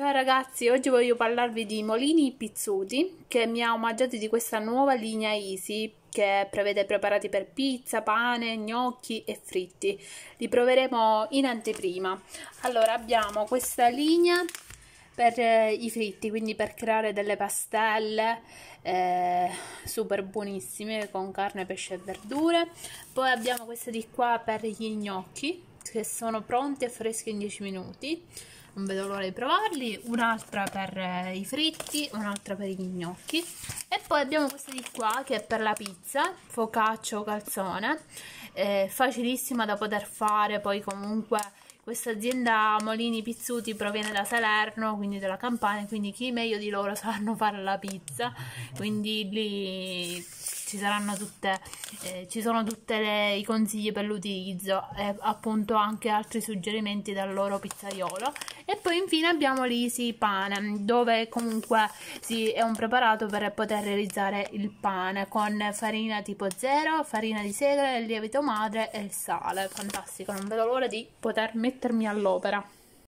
Ciao ragazzi, oggi voglio parlarvi di molini pizzuti che mi ha omaggiato di questa nuova linea Easy che prevede preparati per pizza, pane, gnocchi e fritti. Li proveremo in anteprima. Allora abbiamo questa linea per eh, i fritti, quindi per creare delle pastelle eh, super buonissime con carne, pesce e verdure. Poi abbiamo questa di qua per gli gnocchi che sono pronti e freschi in 10 minuti non vedo l'ora di provarli un'altra per eh, i fritti un'altra per gli gnocchi e poi abbiamo questa di qua che è per la pizza focaccia o calzone è facilissima da poter fare poi comunque questa azienda Molini Pizzuti proviene da Salerno, quindi dalla Campania, quindi chi meglio di loro sanno fare la pizza, quindi lì ci saranno tutte, eh, ci sono tutti i consigli per l'utilizzo e eh, appunto anche altri suggerimenti dal loro pizzaiolo e poi infine abbiamo l'easy pane dove comunque sì, è un preparato per poter realizzare il pane con farina tipo zero, farina di segale, lievito madre e il sale fantastico non vedo l'ora di poter mettermi all'opera